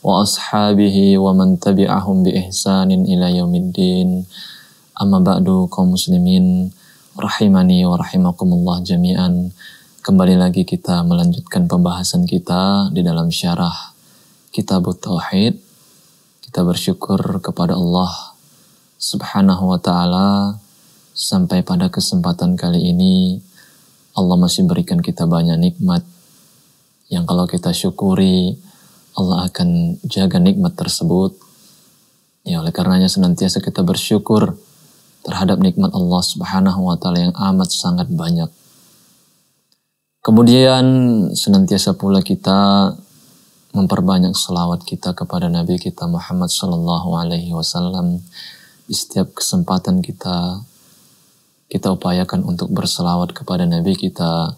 wa wa man tabi'ahum bi ihsanin ila yaumiddin amma ba'du kaum muslimin rahimani wa rahimakumullah jami'an kembali lagi kita melanjutkan pembahasan kita di dalam syarah kitab tauhid kita bersyukur kepada Allah subhanahu wa ta'ala sampai pada kesempatan kali ini Allah masih berikan kita banyak nikmat yang kalau kita syukuri Allah akan jaga nikmat tersebut. Ya oleh karenanya senantiasa kita bersyukur terhadap nikmat Allah Subhanahu wa taala yang amat sangat banyak. Kemudian senantiasa pula kita memperbanyak selawat kita kepada Nabi kita Muhammad Sallallahu Alaihi Wasallam di setiap kesempatan kita kita upayakan untuk berselawat kepada Nabi kita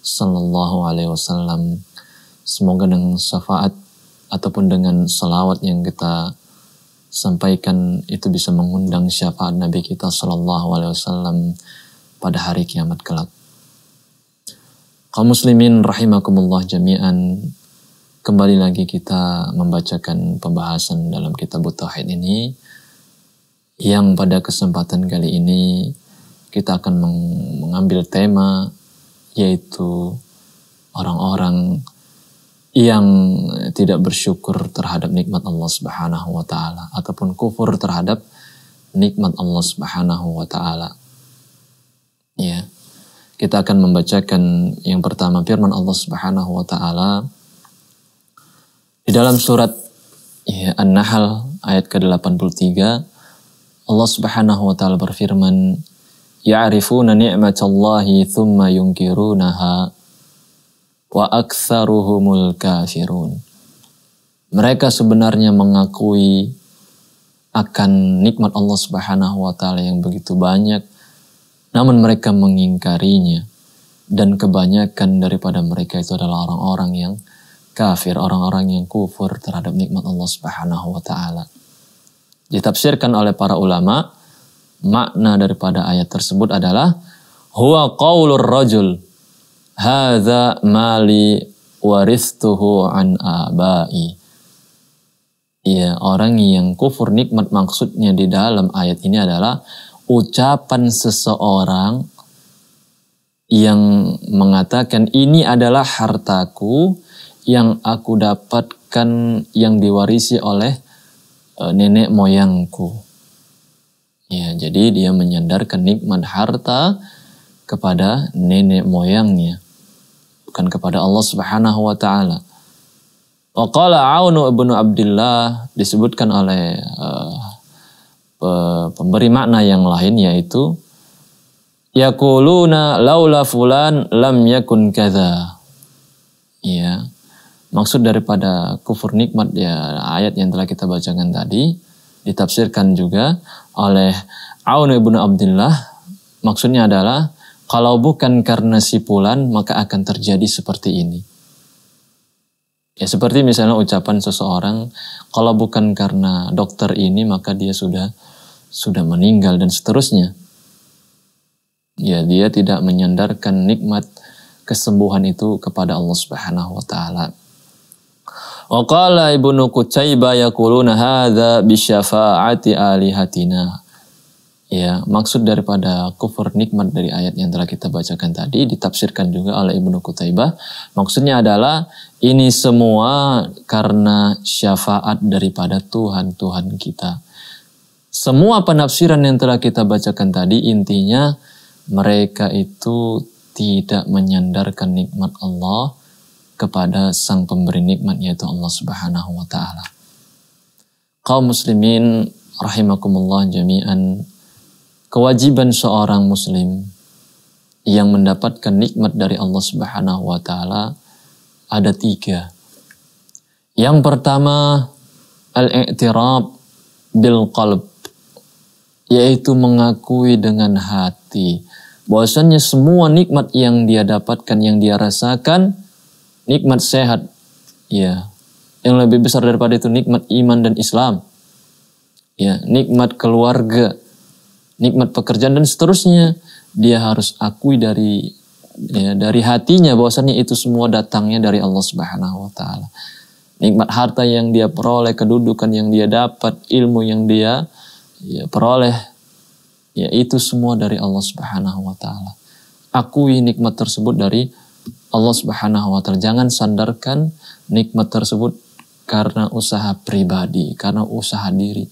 Sallallahu Alaihi Wasallam semoga dengan syafaat ataupun dengan selawat yang kita sampaikan itu bisa mengundang syafaat Nabi kita Shallallahu Alaihi Wasallam pada hari kiamat kelak. Kaum muslimin rahimakumullah jami'an kembali lagi kita membacakan pembahasan dalam kitab Tauhid ini yang pada kesempatan kali ini kita akan mengambil tema yaitu orang-orang yang tidak bersyukur terhadap nikmat Allah Subhanahu wa taala ataupun kufur terhadap nikmat Allah Subhanahu wa taala. Ya. Kita akan membacakan yang pertama firman Allah Subhanahu wa taala di dalam surat ya, An-Nahl ayat ke-83 Allah Subhanahu wa taala berfirman ya'rifuna ni'matallahi thumma yunkirunaha wa aktsaruhumul kafirun. Mereka sebenarnya mengakui akan nikmat Allah Subhanahu wa taala yang begitu banyak namun mereka mengingkarinya dan kebanyakan daripada mereka itu adalah orang-orang yang kafir, orang-orang yang kufur terhadap nikmat Allah Subhanahu wa taala. Ditafsirkan oleh para ulama makna daripada ayat tersebut adalah huwa qaulur rajul hadza mali waristuhu an abai. Ya, orang yang kufur nikmat maksudnya di dalam ayat ini adalah ucapan seseorang yang mengatakan ini adalah hartaku yang aku dapatkan yang diwarisi oleh e, nenek moyangku. Ya, jadi dia menyandarkan nikmat harta kepada nenek moyangnya bukan kepada Allah Subhanahu wa taala. Waqala Aunu ibnu Abdullah disebutkan oleh uh, pemberi makna yang lain yaitu yakuluna laula fulan lam yakun kadza. Ya. Maksud daripada kufur nikmat ya ayat yang telah kita bacakan tadi ditafsirkan juga oleh Aun ibnu Abdullah maksudnya adalah kalau bukan karena sipulan, maka akan terjadi seperti ini. Ya seperti misalnya ucapan seseorang, kalau bukan karena dokter ini maka dia sudah sudah meninggal dan seterusnya. Ya dia tidak menyandarkan nikmat kesembuhan itu kepada Allah Subhanahu wa taala. Wa qala Ibnu Qutaibah yaquluna hadza bi alihatina. Ya, maksud daripada kufur nikmat dari ayat yang telah kita bacakan tadi ditafsirkan juga oleh Ibnu Qutaibah. Maksudnya adalah ini semua karena syafaat daripada Tuhan Tuhan kita. Semua penafsiran yang telah kita bacakan tadi intinya mereka itu tidak menyandarkan nikmat Allah kepada sang pemberi nikmat yaitu Allah Subhanahu wa taala. Kaum muslimin rahimakumullah jami'an kewajiban seorang muslim yang mendapatkan nikmat dari Allah Subhanahu wa taala ada tiga. Yang pertama al-i'tirab bil qalb yaitu mengakui dengan hati bahwasannya semua nikmat yang dia dapatkan yang dia rasakan nikmat sehat ya yang lebih besar daripada itu nikmat iman dan Islam ya nikmat keluarga nikmat pekerjaan dan seterusnya. Dia harus akui dari ya, dari hatinya bahwasanya itu semua datangnya dari Allah Subhanahu wa taala. Nikmat harta yang dia peroleh, kedudukan yang dia dapat, ilmu yang dia ya, peroleh ya itu semua dari Allah Subhanahu wa taala. Akui nikmat tersebut dari Allah Subhanahu wa taala. Jangan sandarkan nikmat tersebut karena usaha pribadi, karena usaha diri,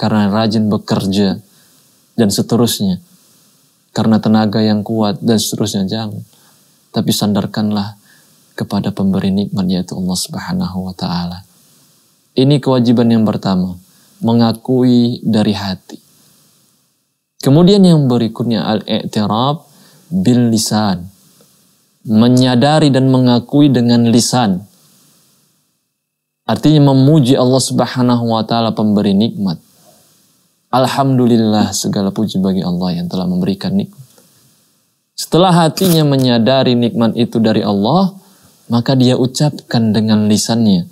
karena rajin bekerja dan seterusnya. Karena tenaga yang kuat dan seterusnya jangan. Tapi sandarkanlah kepada pemberi nikmat yaitu Allah Subhanahu wa taala. Ini kewajiban yang pertama, mengakui dari hati. Kemudian yang berikutnya al-i'tiraf bil lisan. Menyadari dan mengakui dengan lisan. Artinya memuji Allah Subhanahu wa taala pemberi nikmat Alhamdulillah segala puji bagi Allah yang telah memberikan nikmat. Setelah hatinya menyadari nikmat itu dari Allah, maka dia ucapkan dengan lisannya.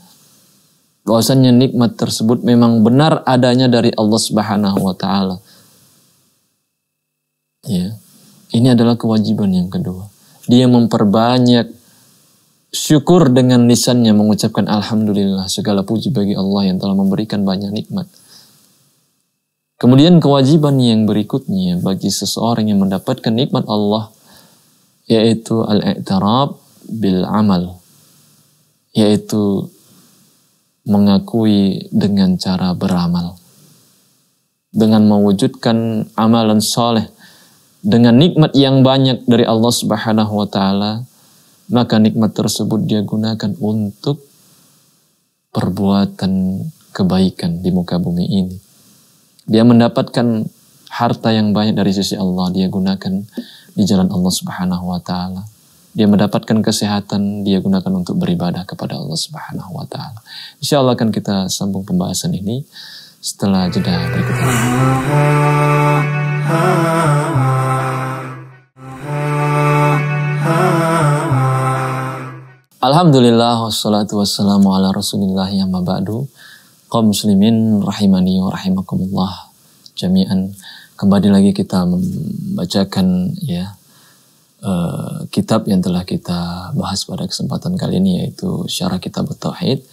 Bahwasannya nikmat tersebut memang benar adanya dari Allah Subhanahu wa taala. Ya. Ini adalah kewajiban yang kedua. Dia memperbanyak syukur dengan lisannya mengucapkan alhamdulillah segala puji bagi Allah yang telah memberikan banyak nikmat. Kemudian kewajiban yang berikutnya bagi seseorang yang mendapatkan nikmat Allah yaitu al-i'tirab bil amal yaitu mengakui dengan cara beramal dengan mewujudkan amalan soleh dengan nikmat yang banyak dari Allah Subhanahu wa taala maka nikmat tersebut dia gunakan untuk perbuatan kebaikan di muka bumi ini dia mendapatkan harta yang banyak dari sisi Allah, dia gunakan di jalan Allah Subhanahu wa taala. Dia mendapatkan kesehatan, dia gunakan untuk beribadah kepada Allah Subhanahu wa taala. Insyaallah akan kita sambung pembahasan ini setelah jeda berikut ini. Alhamdulillah wassalatu wassalamu ala rasulillah yang mabadu kaum muslimin rahimani wa rahimakumullah jami'an kembali lagi kita membacakan ya uh, kitab yang telah kita bahas pada kesempatan kali ini yaitu syarah kitab tauhid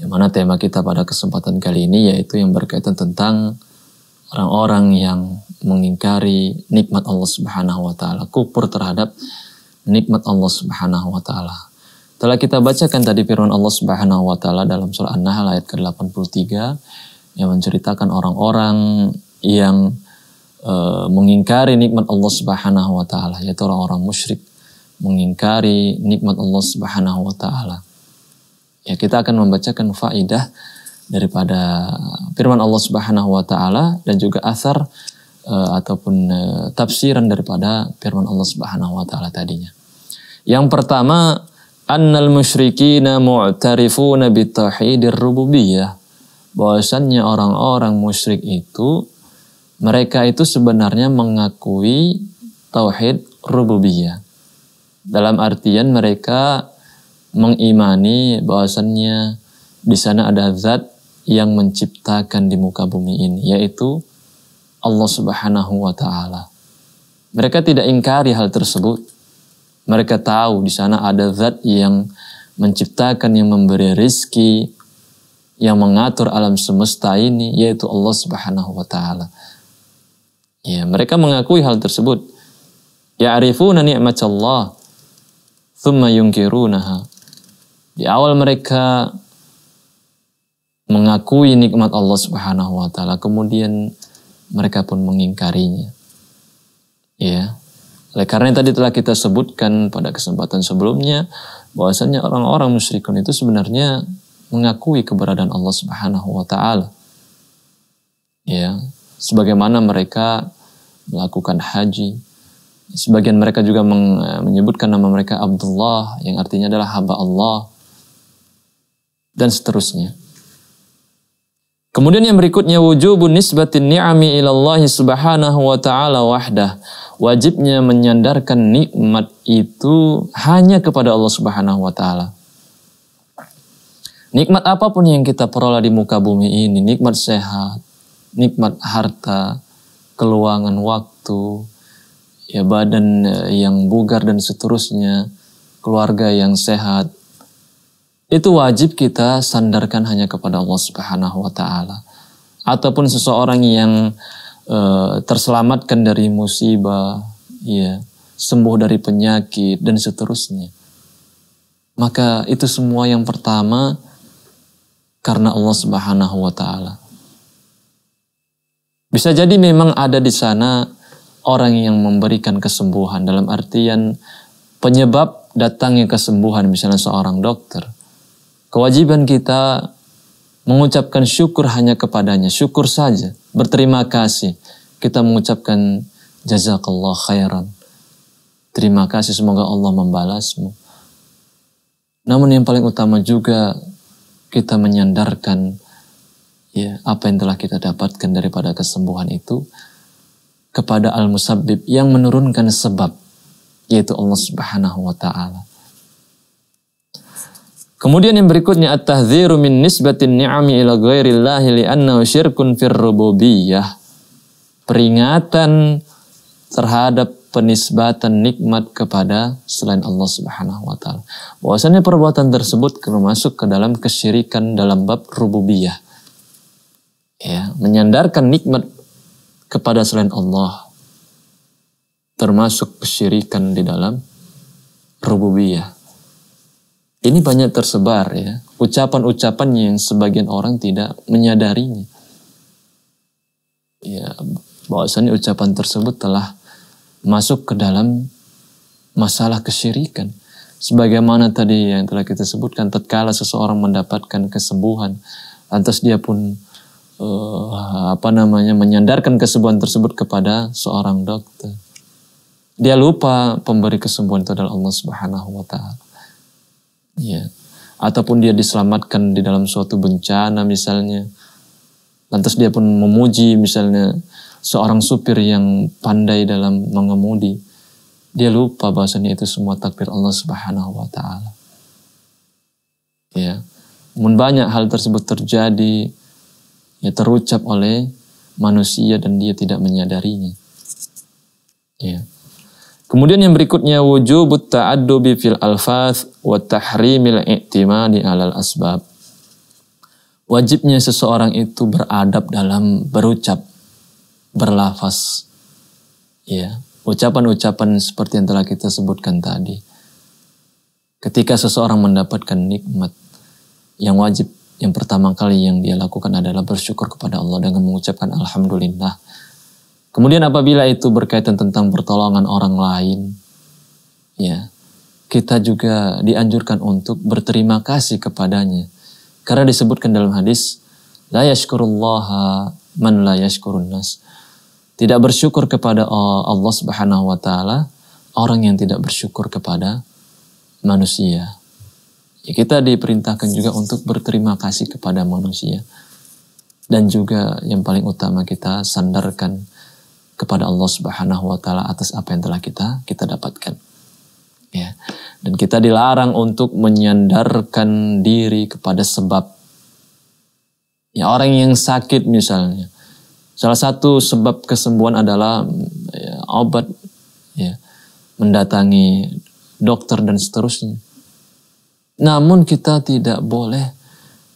yang mana tema kita pada kesempatan kali ini yaitu yang berkaitan tentang orang-orang yang mengingkari nikmat Allah Subhanahu wa taala, kufur terhadap nikmat Allah Subhanahu wa taala. Telah kita bacakan tadi firman Allah Subhanahu wa taala dalam surah An-Nahl ayat ke-83 yang menceritakan orang-orang yang e, mengingkari nikmat Allah Subhanahu wa taala yaitu orang-orang musyrik mengingkari nikmat Allah Subhanahu wa taala. Ya kita akan membacakan faidah daripada firman Allah Subhanahu wa taala dan juga asar e, ataupun e, tafsiran daripada firman Allah Subhanahu wa taala tadinya. Yang pertama annal musyrikina mu'tarifuna bitahidir rububiyah. Bahwasannya orang-orang musyrik itu mereka itu sebenarnya mengakui tauhid rububiyah. Dalam artian mereka mengimani bahwasannya di sana ada zat yang menciptakan di muka bumi ini yaitu Allah Subhanahu wa taala. Mereka tidak ingkari hal tersebut mereka tahu di sana ada zat yang menciptakan, yang memberi rizki, yang mengatur alam semesta ini, yaitu Allah Subhanahu wa Ta'ala. Ya, mereka mengakui hal tersebut. Ya'rifuna ni'matallah, thumma yungkirunaha. Di awal mereka mengakui nikmat Allah Subhanahu wa taala kemudian mereka pun mengingkarinya ya oleh karena tadi telah kita sebutkan pada kesempatan sebelumnya, bahwasanya orang-orang musyrikun itu sebenarnya mengakui keberadaan Allah Subhanahu wa taala. Ya, sebagaimana mereka melakukan haji. Sebagian mereka juga eh, menyebutkan nama mereka Abdullah yang artinya adalah hamba Allah dan seterusnya. Kemudian yang berikutnya wujubun nisbatin ni'ami ilallahi subhanahu wa ta'ala wahdah. Wajibnya menyandarkan nikmat itu hanya kepada Allah subhanahu wa ta'ala. Nikmat apapun yang kita peroleh di muka bumi ini, nikmat sehat, nikmat harta, keluangan waktu, ya badan yang bugar dan seterusnya, keluarga yang sehat, itu wajib kita sandarkan hanya kepada Allah Subhanahu wa taala. Ataupun seseorang yang e, terselamatkan dari musibah, ya, sembuh dari penyakit dan seterusnya. Maka itu semua yang pertama karena Allah Subhanahu wa taala. Bisa jadi memang ada di sana orang yang memberikan kesembuhan dalam artian penyebab datangnya kesembuhan misalnya seorang dokter. Kewajiban kita mengucapkan syukur hanya kepadanya, syukur saja, berterima kasih. Kita mengucapkan jazakallah khairan. Terima kasih semoga Allah membalasmu. Namun yang paling utama juga kita menyandarkan ya apa yang telah kita dapatkan daripada kesembuhan itu kepada Al-Musabbib yang menurunkan sebab yaitu Allah Subhanahu wa taala. Kemudian yang berikutnya at-tahdziru min nisbatin ni'ami ila ghairillahi li'annahu syirkun fir rububiyyah. Peringatan terhadap penisbatan nikmat kepada selain Allah Subhanahu wa taala. Bahwasanya perbuatan tersebut termasuk ke dalam kesyirikan dalam bab rububiyah. Ya, menyandarkan nikmat kepada selain Allah termasuk kesyirikan di dalam rububiyah. Ini banyak tersebar ya, ucapan-ucapan yang sebagian orang tidak menyadarinya. Ya, bahwasanya ucapan tersebut telah masuk ke dalam masalah kesyirikan. Sebagaimana tadi yang telah kita sebutkan, tatkala seseorang mendapatkan kesembuhan, lantas dia pun uh, apa namanya menyandarkan kesembuhan tersebut kepada seorang dokter. Dia lupa pemberi kesembuhan itu adalah Allah Subhanahu wa taala. Ya. Ataupun dia diselamatkan di dalam suatu bencana misalnya. Lantas dia pun memuji misalnya seorang supir yang pandai dalam mengemudi. Dia lupa bahasanya itu semua takdir Allah Subhanahu wa taala. Ya. Mungkin banyak hal tersebut terjadi ya terucap oleh manusia dan dia tidak menyadarinya. Ya. Kemudian yang berikutnya wujubut ta'addubi fil alfaz wa tahrimil i'timadi alal asbab. Wajibnya seseorang itu beradab dalam berucap, berlafaz. Ya, ucapan-ucapan seperti yang telah kita sebutkan tadi. Ketika seseorang mendapatkan nikmat, yang wajib yang pertama kali yang dia lakukan adalah bersyukur kepada Allah dengan mengucapkan alhamdulillah Kemudian apabila itu berkaitan tentang pertolongan orang lain, ya kita juga dianjurkan untuk berterima kasih kepadanya. Karena disebutkan dalam hadis, la yashkurullaha man la yashkurunnas. Tidak bersyukur kepada Allah Subhanahu wa taala orang yang tidak bersyukur kepada manusia. Ya, kita diperintahkan juga untuk berterima kasih kepada manusia. Dan juga yang paling utama kita sandarkan kepada Allah Subhanahu wa taala atas apa yang telah kita kita dapatkan. Ya. Dan kita dilarang untuk menyandarkan diri kepada sebab. Ya, orang yang sakit misalnya. Salah satu sebab kesembuhan adalah ya, obat ya, mendatangi dokter dan seterusnya. Namun kita tidak boleh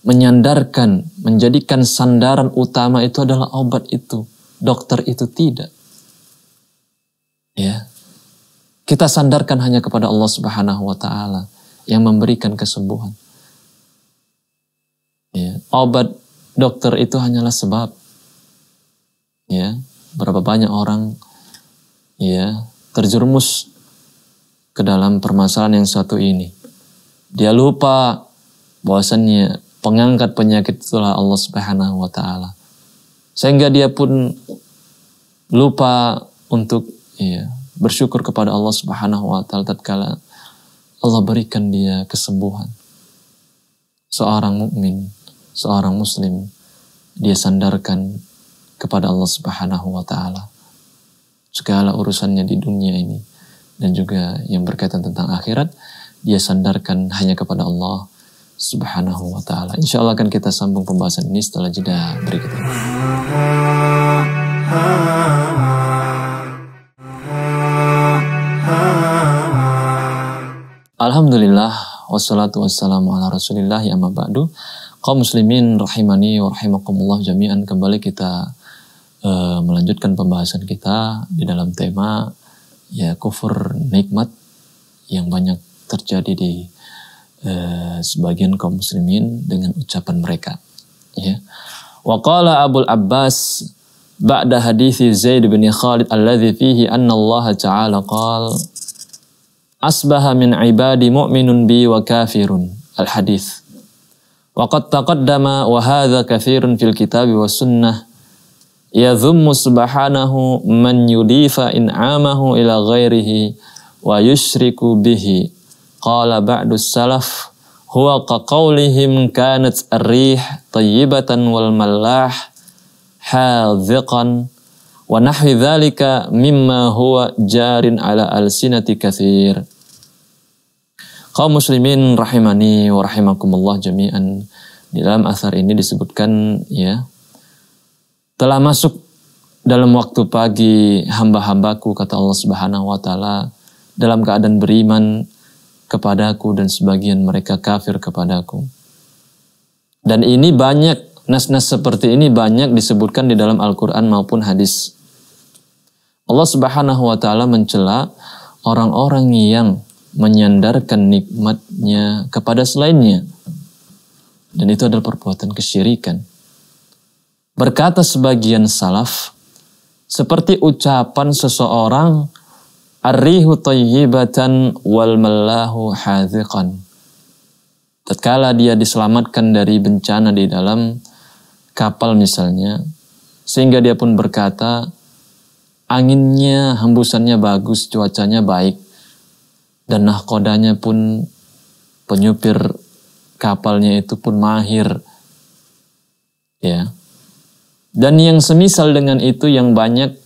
menyandarkan, menjadikan sandaran utama itu adalah obat itu dokter itu tidak. Ya. Kita sandarkan hanya kepada Allah Subhanahu wa taala yang memberikan kesembuhan. Ya. Obat dokter itu hanyalah sebab. Ya, berapa banyak orang ya terjerumus ke dalam permasalahan yang satu ini. Dia lupa bahwasannya pengangkat penyakit itulah Allah Subhanahu wa taala. Sehingga dia pun lupa untuk ya, bersyukur kepada Allah Subhanahu wa taala tatkala Allah berikan dia kesembuhan. Seorang mukmin, seorang muslim dia sandarkan kepada Allah Subhanahu wa taala segala urusannya di dunia ini dan juga yang berkaitan tentang akhirat dia sandarkan hanya kepada Allah Subhanahu wa taala. Insya Allah akan kita sambung pembahasan ini setelah jeda berikut ini. Alhamdulillah wassalatu wassalamu ala Rasulillah ya mabadu. Kaum muslimin rahimani wa rahimakumullah jami'an kembali kita uh, melanjutkan pembahasan kita di dalam tema ya kufur nikmat yang banyak terjadi di Eh, sebagian kaum muslimin dengan ucapan mereka. Ya. Waqala Abul Abbas ba'da hadithi Zaid bin Khalid alladhi fihi anna Allah Ta'ala qal asbaha min ibadi mu'minun bi wa kafirun al-hadith وقد تقدم وهذا كثير في الكتاب والسنة يذم سبحانه من يضيف إنعامه إلى غيره ويشرك به Qala ba'du salaf huwa kaqaulihim kanat arrih tayyibatan wal mallah hadhiqan wa nahwi dhalika mimma huwa jarin ala al-sinati kathir. Kaum muslimin rahimani wa rahimakumullah jami'an. Di dalam asar ini disebutkan ya telah masuk dalam waktu pagi hamba-hambaku kata Allah Subhanahu wa taala dalam keadaan beriman kepadaku dan sebagian mereka kafir kepadaku. Dan ini banyak, nas-nas seperti ini banyak disebutkan di dalam Al-Quran maupun hadis. Allah subhanahu wa ta'ala mencela orang-orang yang menyandarkan nikmatnya kepada selainnya. Dan itu adalah perbuatan kesyirikan. Berkata sebagian salaf, seperti ucapan seseorang Arrihu tayyibatan wal malahu haziqan. Tatkala dia diselamatkan dari bencana di dalam kapal misalnya, sehingga dia pun berkata, anginnya, hembusannya bagus, cuacanya baik, dan nahkodanya pun penyupir kapalnya itu pun mahir. Ya. Dan yang semisal dengan itu yang banyak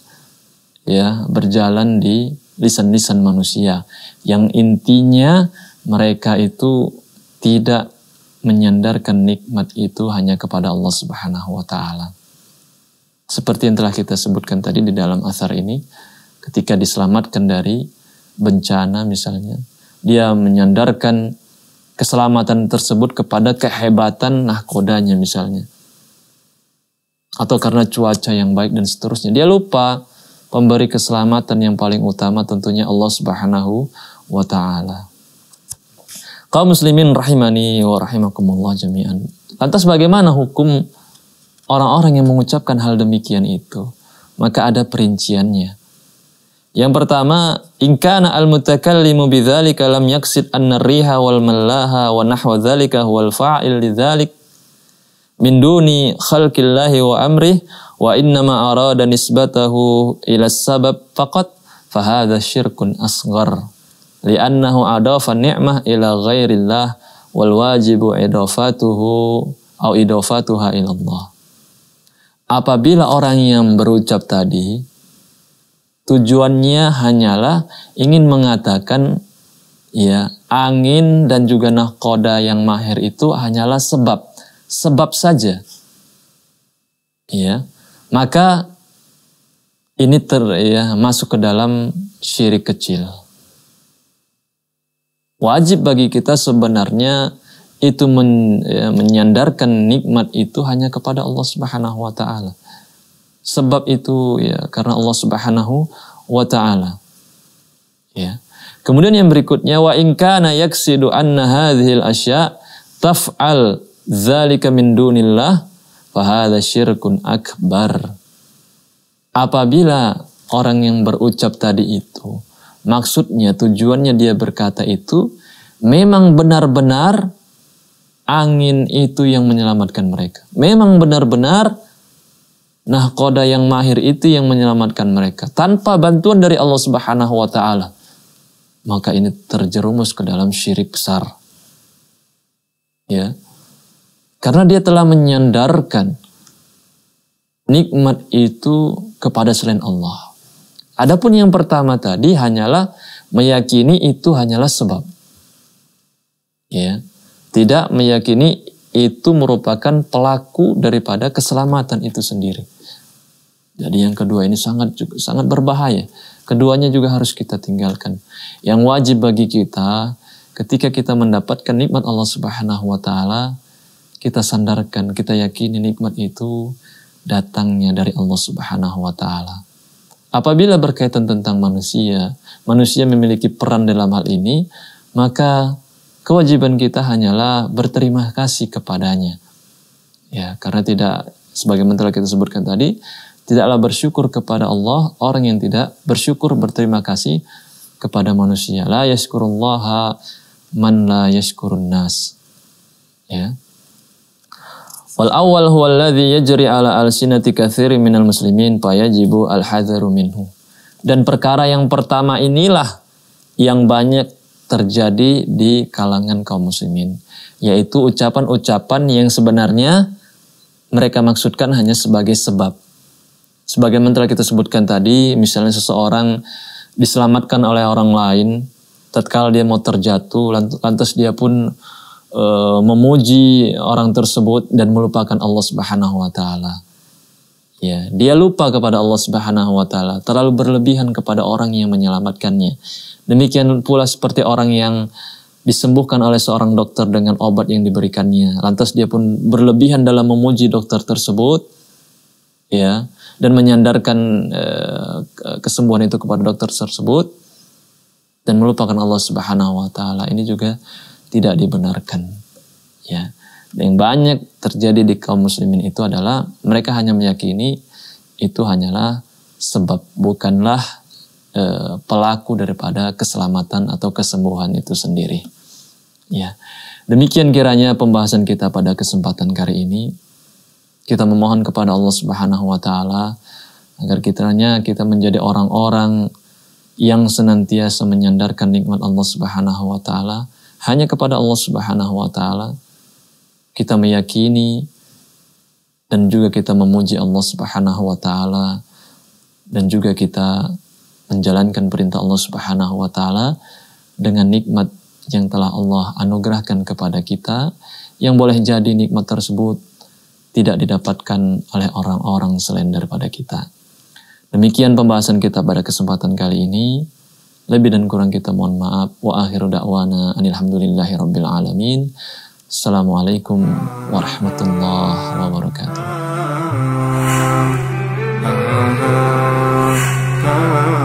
ya berjalan di lisan-lisan manusia yang intinya mereka itu tidak menyandarkan nikmat itu hanya kepada Allah Subhanahu wa taala. Seperti yang telah kita sebutkan tadi di dalam asar ini, ketika diselamatkan dari bencana misalnya, dia menyandarkan keselamatan tersebut kepada kehebatan nahkodanya misalnya. Atau karena cuaca yang baik dan seterusnya. Dia lupa Pemberi keselamatan yang paling utama tentunya Allah Subhanahu wa taala. Kaum muslimin rahimani wa rahimakumullah jami'an. Lantas bagaimana hukum orang-orang yang mengucapkan hal demikian itu? Maka ada perinciannya. Yang pertama, kana al-mutakallimu bidzalika lam yaksid an-riha wal mallaha wa nahwa dzalika huwal fa'il lidzalik min duni khalqillahi wa amrih wa innama arada nisbatahu ila sabab faqat fahadha syirkun asghar li'annahu adafa ni'mah ila ghairillah wal wajibu idafatuhu au idafatuha ila Allah apabila orang yang berucap tadi tujuannya hanyalah ingin mengatakan ya angin dan juga nahkoda yang mahir itu hanyalah sebab sebab saja ya maka ini ter ya, masuk ke dalam syirik kecil. Wajib bagi kita sebenarnya itu men, ya, menyandarkan nikmat itu hanya kepada Allah Subhanahu wa taala. Sebab itu ya karena Allah Subhanahu wa taala. Ya. Kemudian yang berikutnya wa in kana yaksidu anna hadhil asya taf'al dzalika min dunillah fahada syirkun akbar. Apabila orang yang berucap tadi itu, maksudnya tujuannya dia berkata itu, memang benar-benar angin itu yang menyelamatkan mereka. Memang benar-benar nahkoda yang mahir itu yang menyelamatkan mereka. Tanpa bantuan dari Allah Subhanahu wa taala, maka ini terjerumus ke dalam syirik besar. Ya. Karena dia telah menyandarkan nikmat itu kepada selain Allah. Adapun yang pertama tadi hanyalah meyakini itu hanyalah sebab. Ya. Tidak meyakini itu merupakan pelaku daripada keselamatan itu sendiri. Jadi yang kedua ini sangat sangat berbahaya. Keduanya juga harus kita tinggalkan. Yang wajib bagi kita ketika kita mendapatkan nikmat Allah Subhanahu wa taala kita sandarkan, kita yakini nikmat itu datangnya dari Allah Subhanahu wa taala. Apabila berkaitan tentang manusia, manusia memiliki peran dalam hal ini, maka kewajiban kita hanyalah berterima kasih kepadanya. Ya, karena tidak sebagaimana telah kita sebutkan tadi, tidaklah bersyukur kepada Allah orang yang tidak bersyukur berterima kasih kepada manusia. La yashkurullaha man la yashkurun nas. Ya. Wal awal huwa alladhi yajri ala al-sinati kathiri minal muslimin payajibu al-hadharu minhu. Dan perkara yang pertama inilah yang banyak terjadi di kalangan kaum muslimin, yaitu ucapan-ucapan yang sebenarnya mereka maksudkan hanya sebagai sebab. Sebagaimana telah kita sebutkan tadi, misalnya seseorang diselamatkan oleh orang lain, tatkala dia mau terjatuh, lantas dia pun Eh, memuji orang tersebut dan melupakan Allah Subhanahu wa taala. Ya, dia lupa kepada Allah Subhanahu wa taala, terlalu berlebihan kepada orang yang menyelamatkannya. Demikian pula seperti orang yang disembuhkan oleh seorang dokter dengan obat yang diberikannya. Lantas dia pun berlebihan dalam memuji dokter tersebut ya dan menyandarkan eh, kesembuhan itu kepada dokter tersebut dan melupakan Allah Subhanahu wa taala. Ini juga tidak dibenarkan. Ya, yang banyak terjadi di kaum muslimin itu adalah mereka hanya meyakini itu hanyalah sebab bukanlah e, pelaku daripada keselamatan atau kesembuhan itu sendiri. Ya. Demikian kiranya pembahasan kita pada kesempatan kali ini. Kita memohon kepada Allah Subhanahu wa taala agar kiranya kita menjadi orang-orang yang senantiasa menyandarkan nikmat Allah Subhanahu wa taala hanya kepada Allah Subhanahu wa taala kita meyakini dan juga kita memuji Allah Subhanahu wa taala dan juga kita menjalankan perintah Allah Subhanahu wa taala dengan nikmat yang telah Allah anugerahkan kepada kita yang boleh jadi nikmat tersebut tidak didapatkan oleh orang-orang selain daripada kita. Demikian pembahasan kita pada kesempatan kali ini. Lebih dan kurang kita mohon maaf. Wa akhiru da'wana anilhamdulillahi rabbil alamin. Assalamualaikum warahmatullahi wabarakatuh.